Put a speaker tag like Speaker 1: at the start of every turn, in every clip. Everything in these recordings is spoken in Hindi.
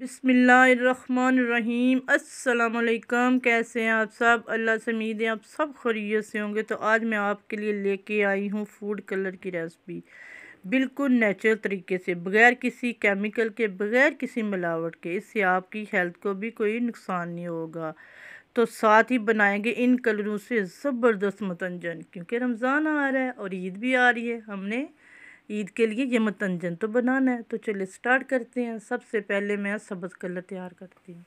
Speaker 1: बिसमीम अस्सलाम कैसे हैं आप सब अल्लाह से उम्मीद है आप सब खरीय से होंगे तो आज मैं आपके लिए लेके आई हूँ फूड कलर की रेसिपी बिल्कुल नेचुरल तरीके से बग़ैर किसी केमिकल के बग़ैर किसी मिलावट के इससे आपकी हेल्थ को भी कोई नुकसान नहीं होगा तो साथ ही बनाएंगे इन कलरों से ज़बरदस्त मतंजन क्योंकि रमज़ान आ रहा है और ईद भी आ रही है हमने ईद के लिए ये मतंजन तो बनाना है तो चलिए स्टार्ट करते हैं सबसे पहले मैं सब्ज़ कलर तैयार करती हूँ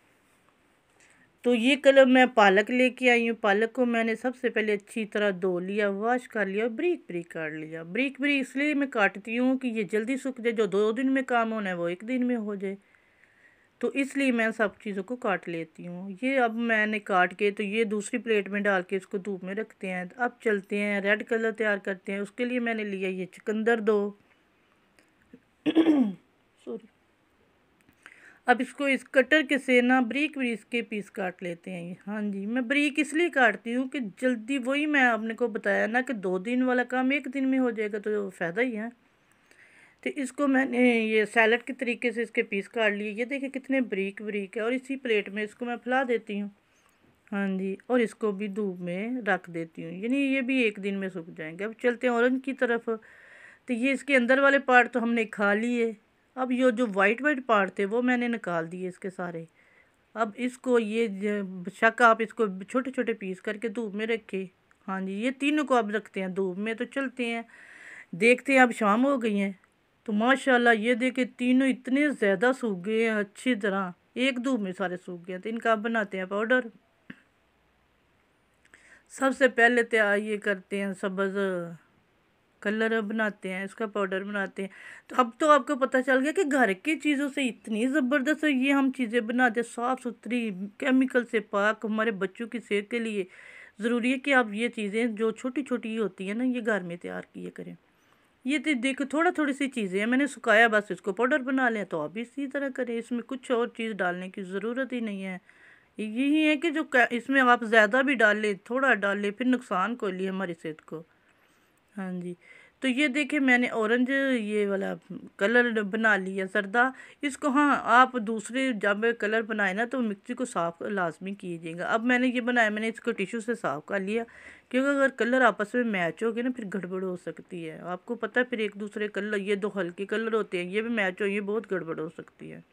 Speaker 1: तो ये कलर मैं पालक लेके आई हूँ पालक को मैंने सबसे पहले अच्छी तरह धो लिया वॉश कर लिया और ब्रीक ब्रीक काट लिया ब्रीक ब्रीक इसलिए मैं काटती हूँ कि ये जल्दी सूख जाए जो दो दिन में काम होना है वो एक दिन में हो जाए तो इसलिए मैं सब चीज़ों को काट लेती हूँ ये अब मैंने काट के तो ये दूसरी प्लेट में डाल के इसको धूप में रखते हैं अब चलते हैं रेड कलर तैयार करते हैं उसके लिए मैंने लिया ये चुकंदर दो सॉरी अब इसको इस कटर के से ना ब्रीक बरीक के पीस काट लेते हैं हाँ जी मैं ब्रीक इसलिए काटती हूँ कि जल्दी वही मैं आपने को बताया ना कि दो दिन वाला काम एक दिन में हो जाएगा तो फ़ायदा ही है तो इसको मैंने ये सैलड के तरीके से इसके पीस काट लिए ये देखिए कितने ब्रीक ब्रीक है और इसी प्लेट में इसको मैं फैला देती हूँ हाँ जी और इसको भी धूप में रख देती हूँ यानी ये भी एक दिन में सूख जाएंगे अब चलते हैं ऑरेंज की तरफ तो ये इसके अंदर वाले पार्ट तो हमने खा लिए अब ये जो वाइट वाइट पार्ट थे वो मैंने निकाल दिए इसके सारे अब इसको ये शक आप इसको छोटे छोटे पीस करके धूप में रखे हाँ जी ये तीनों को अब रखते हैं धूप में तो चलते हैं देखते हैं अब शाम हो गई हैं तो माशाल्लाह ये देखे तीनों इतने ज़्यादा सूख गए हैं अच्छी तरह एक धूप में सारे सूख गए तो इनका बनाते हैं पाउडर सबसे पहले तो ये करते हैं सब्ज़ कलर बनाते हैं इसका पाउडर बनाते हैं तो अब तो आपको पता चल गया कि घर की चीज़ों से इतनी ज़बरदस्त ये हम चीज़ें बनाते हैं साफ़ सुथरी केमिकल से पाक हमारे बच्चों की सेहत के लिए ज़रूरी है कि आप ये चीज़ें जो छोटी छोटी होती हैं ना ये घर में तैयार किए करें ये तो देखो थोड़ा थोड़ी सी चीज़ें हैं मैंने सुखाया बस इसको पाउडर बना लें तो आप इसी तरह करें इसमें कुछ और चीज़ डालने की ज़रूरत ही नहीं है यही है कि जो इसमें आप ज़्यादा भी डाल लें थोड़ा डाल लें फिर नुकसान को लिए हमारी सेहत को हाँ जी तो ये देखिए मैंने ऑरेंज ये वाला कलर बना लिया सरदा इसको हाँ आप दूसरे जब कलर बनाए ना तो मिक्सी को साफ़ लाजमी कीजिएगा अब मैंने ये बनाया मैंने इसको टिश्यू से साफ़ कर लिया क्योंकि अगर कलर आपस में मैच हो गए ना फिर गड़बड़ हो सकती है आपको पता है फिर एक दूसरे कलर ये दो हल्के कलर होते हैं ये भी मैच हो ये बहुत गड़बड़ हो सकती है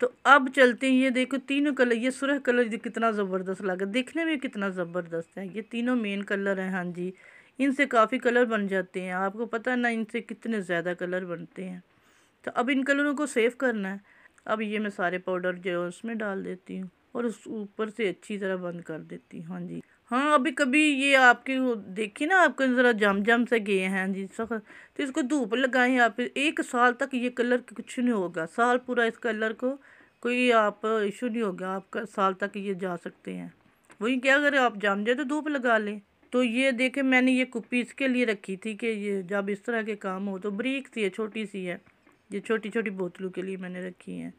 Speaker 1: तो अब चलते हैं ये देखो तीनों कलर ये सुरह कलर कितना ज़बरदस्त लगा देखने में कितना ज़बरदस्त है ये तीनों मेन कलर हैं हाँ जी इनसे काफ़ी कलर बन जाते हैं आपको पता ना इनसे कितने ज़्यादा कलर बनते हैं तो अब इन कलरों को सेव करना है अब ये मैं सारे पाउडर जो है उसमें डाल देती हूँ और उस ऊपर से अच्छी तरह बंद कर देती हूँ हाँ जी हाँ अभी कभी ये आपके देखिए ना आपके ज़रा जम जम से गए हैं हाँ जी सख्त तो इसको धूप लगाएं आप एक साल तक ये कलर कुछ नहीं होगा साल पूरा इस कलर को कोई आप इशू नहीं होगा आपका साल तक ये जा सकते हैं वहीं क्या अगर आप जम जाए तो धूप लगा लें तो ये देखे मैंने ये कुप्पी इसके लिए रखी थी कि ये जब इस तरह के काम हो तो बरीक सी है छोटी सी है ये छोटी छोटी बोतलों के लिए मैंने रखी हैं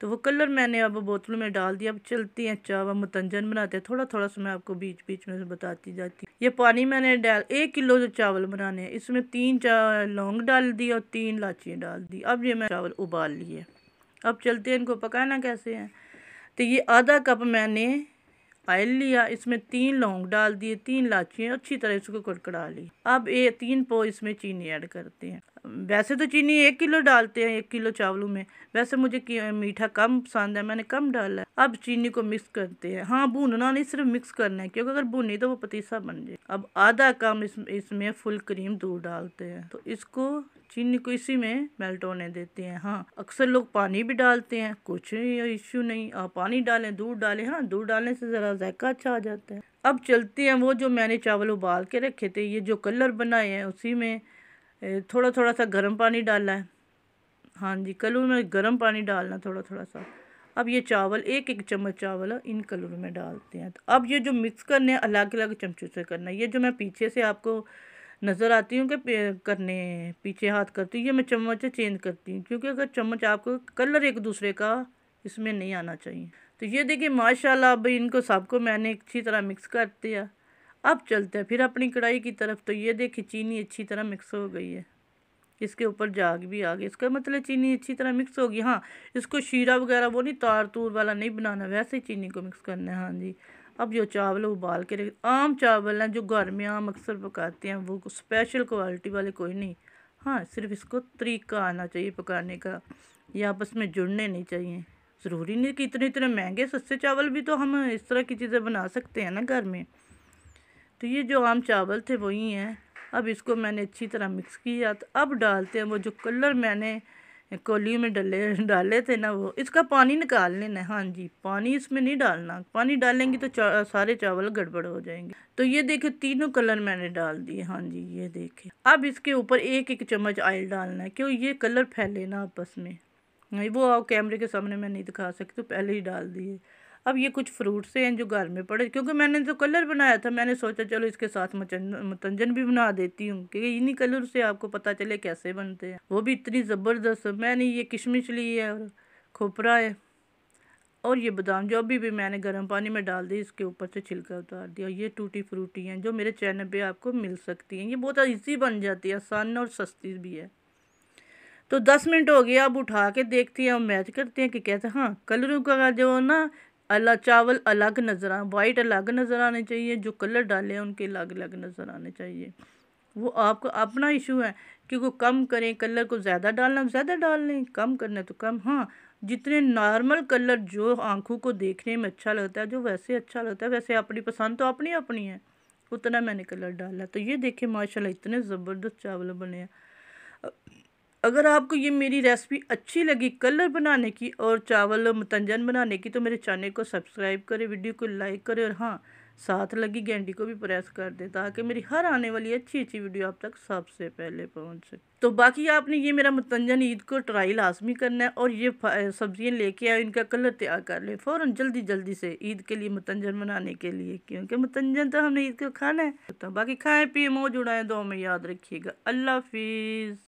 Speaker 1: तो वो कलर मैंने अब बोतलों में डाल दिया अब चलती हैं चावा मतंजन बनाते हैं थोड़ा थोड़ा सा मैं आपको बीच बीच में बताती जाती ये पानी मैंने डाल एक किलो जो चावल बनाने हैं इसमें तीन लौंग डाल दी और तीन लाचियाँ डाल दी अब ये मैं चावल उबाल लिए अब चलते हैं इनको पकाना कैसे है तो ये आधा कप मैंने ऑयल लिया इसमें तीन लौंग डाल दिए तीन लाचियाँ अच्छी तरह इसको कड़कड़ा ली अब ये तीन पो इसमें चीनी ऐड करते हैं वैसे तो चीनी एक किलो डालते हैं एक किलो चावलों में वैसे मुझे मीठा कम पसंद है मैंने कम डाला है अब चीनी को मिक्स करते हैं हाँ भूनना नहीं सिर्फ मिक्स करना है क्योंकि अगर भूनी तो वो पतीसा बन जाए अब आधा कम इस, इसमें फुल क्रीम दूध डालते हैं तो इसको चीनी को इसी में मेल्ट होने देते हैं हाँ अक्सर लोग पानी भी डालते हैं कुछ इश्यू नहीं आप पानी डालें दूध डालें हाँ दूध डालने से ज़रा जायका अच्छा आ जाता है अब चलते हैं वो जो मैंने चावल उबाल के रखे थे ये जो कलर बनाए हैं उसी में थोड़ा थोड़ा सा गर्म पानी डालना है हाँ जी कलूर में गर्म पानी डालना थोड़ा थोड़ा सा अब ये चावल एक एक चम्मच चावल इन कलूर में डालते हैं तो अब ये जो मिक्स करने हैं अलग अलग चमचों से करना है ये जो मैं पीछे से आपको नज़र आती हूँ कि करने पीछे हाथ करती हूँ ये मैं चम्मच चेंज करती हूँ क्योंकि अगर चम्मच आपको कलर एक दूसरे का इसमें नहीं आना चाहिए तो ये देखिए माशाल्लाह अब इनको सबको मैंने अच्छी तरह मिक्स कर दिया अब चलते हैं फिर अपनी कढ़ाई की तरफ तो ये देखिए चीनी अच्छी तरह मिक्स हो गई है इसके ऊपर जाग भी आ गई इसका मतलब चीनी अच्छी तरह मिक्स होगी हाँ इसको शीरा वगैरह वो नहीं तार तूर वाला नहीं बनाना वैसे ही चीनी को मिक्स करना है हाँ जी अब जो चावल है उबाल के रख आम चावल हैं जो घर में आम अक्सर पकाते हैं वो स्पेशल क्वालिटी वाले कोई नहीं हाँ सिर्फ इसको तरीका आना चाहिए पकाने का या आपस में जुड़ने नहीं चाहिए ज़रूरी नहीं कि इतने इतने महंगे सस्ते चावल भी तो हम इस तरह की चीज़ें बना सकते हैं ना घर में तो ये जो आम चावल थे वही हैं अब इसको मैंने अच्छी तरह मिक्स किया तो अब डालते हैं वो जो कलर मैंने कोली में डले डाले थे ना वो इसका पानी निकाल लेना है हाँ जी पानी इसमें नहीं डालना पानी डालेंगे तो चा, सारे चावल गड़बड़ हो जाएंगे तो ये देखे तीनों कलर मैंने डाल दिए हाँ जी ये देखे अब इसके ऊपर एक एक चम्मच ऑयल डालना है क्यों ये कलर फैले ना आपस में नहीं वो आप कैमरे के सामने मैं नहीं दिखा सकती तो पहले ही डाल दिए अब ये कुछ फ्रूट्स हैं जो घर में पड़े क्योंकि मैंने जो तो कलर बनाया था मैंने सोचा चलो इसके साथ मतंजन भी बना देती हूँ क्योंकि इन्हीं कलर से आपको पता चले कैसे बनते हैं वो भी इतनी ज़बरदस्त मैंने ये किशमिश ली है और खोपरा है और ये बादाम जो अभी भी मैंने गर्म पानी में डाल दी इसके ऊपर से छिलका उतार दिया ये टूटी फ्रूटी हैं जो मेरे चैनल पे आपको मिल सकती हैं ये बहुत ईजी बन जाती है आसान और सस्ती भी है तो दस मिनट हो गया अब उठा के देखती हैं और मैच करते हैं कि कैसे हाँ कलरों का जो ना अला चावल अलग नज़र आ वाइट अलग नज़र आने चाहिए जो कलर डाले हैं उनके अलग अलग नज़र आने चाहिए वो आपका अपना इशू है कि वो कम करें कलर को ज़्यादा डालना ज़्यादा डाल लें कम करना तो कम हाँ जितने नॉर्मल कलर जो आंखों को देखने में अच्छा लगता है जो वैसे अच्छा लगता है वैसे अपनी पसंद तो अपनी अपनी है उतना मैंने कलर डाला तो ये देखे माशाल्लाह इतने ज़बरदस्त चावल बने हैं अगर आपको ये मेरी रेसिपी अच्छी लगी कलर बनाने की और चावल मतंजन बनाने की तो मेरे चैनल को सब्सक्राइब करें वीडियो को लाइक करें और हाँ साथ लगी गेंडी को भी प्रेस कर दें ताकि मेरी हर आने वाली अच्छी अच्छी वीडियो आप तक सबसे पहले पहुंचे तो बाकी आपने ये मेरा मतंजन ईद को ट्राई लाजमी करना है और ये सब्जियां लेके आए इनका कलर तैयार कर लें फ़ौरन जल्दी जल्दी से ईद के लिए मतंजन बनाने के लिए क्योंकि मतंजन तो हमने ईद को खाना है तो बाकी खाए पिए मोह जुड़ाएं दो में याद रखिएगा अल्लाह हाफिज़